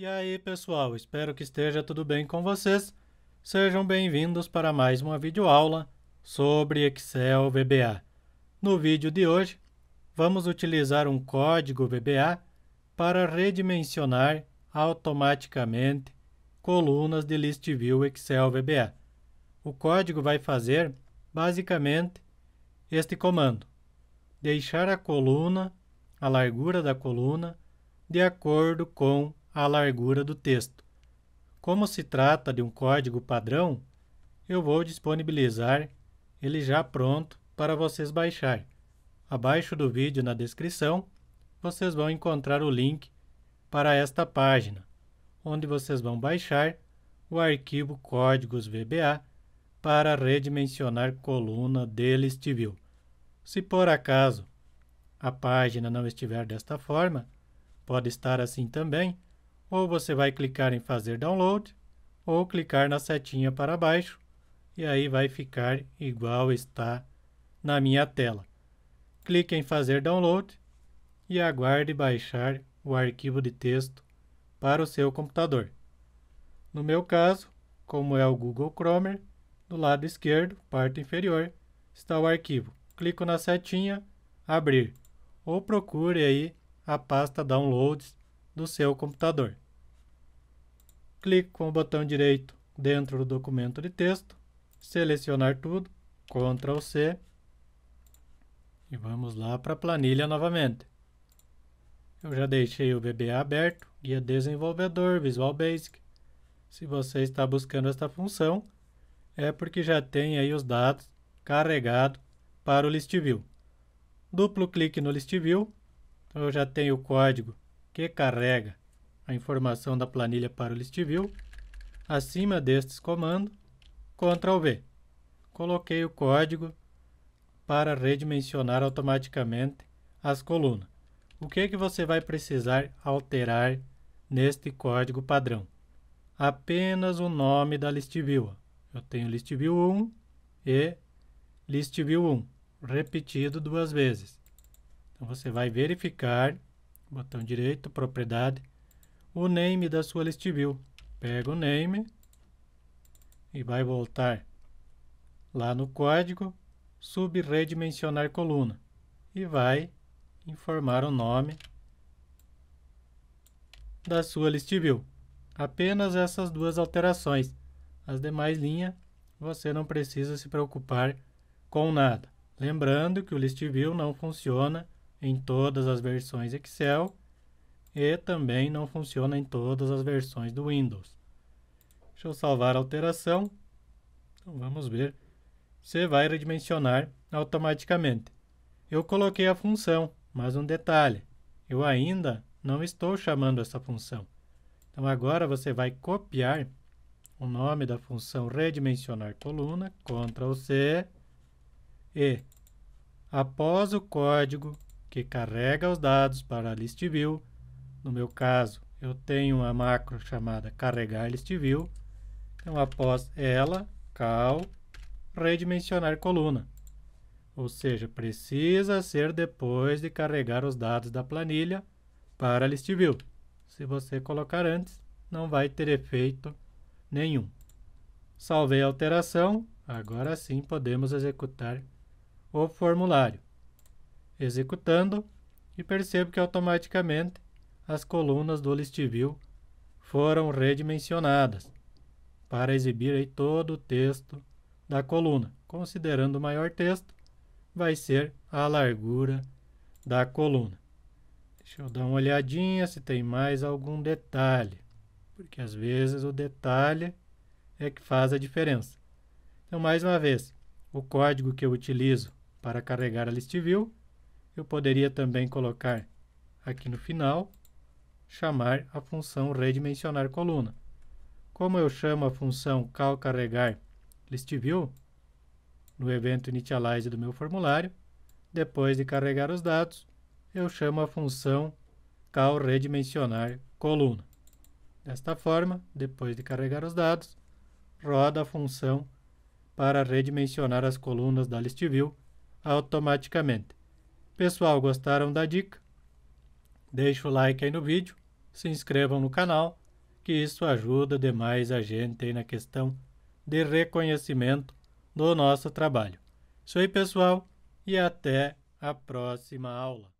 E aí, pessoal, espero que esteja tudo bem com vocês. Sejam bem-vindos para mais uma videoaula sobre Excel VBA. No vídeo de hoje, vamos utilizar um código VBA para redimensionar automaticamente colunas de List View Excel VBA. O código vai fazer, basicamente, este comando. Deixar a coluna, a largura da coluna, de acordo com a largura do texto. Como se trata de um código padrão, eu vou disponibilizar ele já pronto para vocês baixar. Abaixo do vídeo na descrição, vocês vão encontrar o link para esta página, onde vocês vão baixar o arquivo códigos VBA para redimensionar coluna de ListView. Se por acaso a página não estiver desta forma, pode estar assim também, ou você vai clicar em fazer download ou clicar na setinha para baixo e aí vai ficar igual está na minha tela. Clique em fazer download e aguarde baixar o arquivo de texto para o seu computador. No meu caso, como é o Google Chrome, do lado esquerdo, parte inferior, está o arquivo. Clico na setinha, abrir, ou procure aí a pasta downloads do seu computador. Clique com o botão direito dentro do documento de texto, selecionar tudo, Ctrl C e vamos lá para a planilha novamente. Eu já deixei o VBA aberto, guia desenvolvedor, Visual Basic. Se você está buscando esta função, é porque já tem aí os dados carregados para o ListView. Duplo clique no ListView, então eu já tenho o código que carrega a informação da planilha para o ListView, acima destes comandos, Ctrl V. Coloquei o código para redimensionar automaticamente as colunas. O que, que você vai precisar alterar neste código padrão? Apenas o nome da ListView. Eu tenho ListView 1 e ListView 1, repetido duas vezes. Então, você vai verificar botão direito, propriedade, o name da sua list view. Pega o name e vai voltar lá no código, subredimensionar coluna e vai informar o nome da sua list view. Apenas essas duas alterações. As demais linhas você não precisa se preocupar com nada. Lembrando que o list view não funciona em todas as versões Excel e também não funciona em todas as versões do Windows. Deixa eu salvar a alteração. Então vamos ver. Você vai redimensionar automaticamente. Eu coloquei a função, mas um detalhe, eu ainda não estou chamando essa função. Então agora você vai copiar o nome da função redimensionar coluna, Ctrl C, e após o código que carrega os dados para a ListView. No meu caso, eu tenho uma macro chamada carregar ListView. Então, após ela, cal redimensionar coluna. Ou seja, precisa ser depois de carregar os dados da planilha para a ListView. Se você colocar antes, não vai ter efeito nenhum. Salvei a alteração, agora sim podemos executar o formulário executando e percebo que automaticamente as colunas do listview foram redimensionadas para exibir aí todo o texto da coluna. Considerando o maior texto, vai ser a largura da coluna. Deixa eu dar uma olhadinha se tem mais algum detalhe, porque às vezes o detalhe é que faz a diferença. Então, mais uma vez, o código que eu utilizo para carregar a ListView eu poderia também colocar aqui no final, chamar a função redimensionar coluna. Como eu chamo a função cal carregar listview no evento initialize do meu formulário, depois de carregar os dados, eu chamo a função cal redimensionar coluna. Desta forma, depois de carregar os dados, roda a função para redimensionar as colunas da ListView automaticamente. Pessoal, gostaram da dica? Deixe o like aí no vídeo, se inscrevam no canal, que isso ajuda demais a gente aí na questão de reconhecimento do nosso trabalho. Isso aí, pessoal, e até a próxima aula.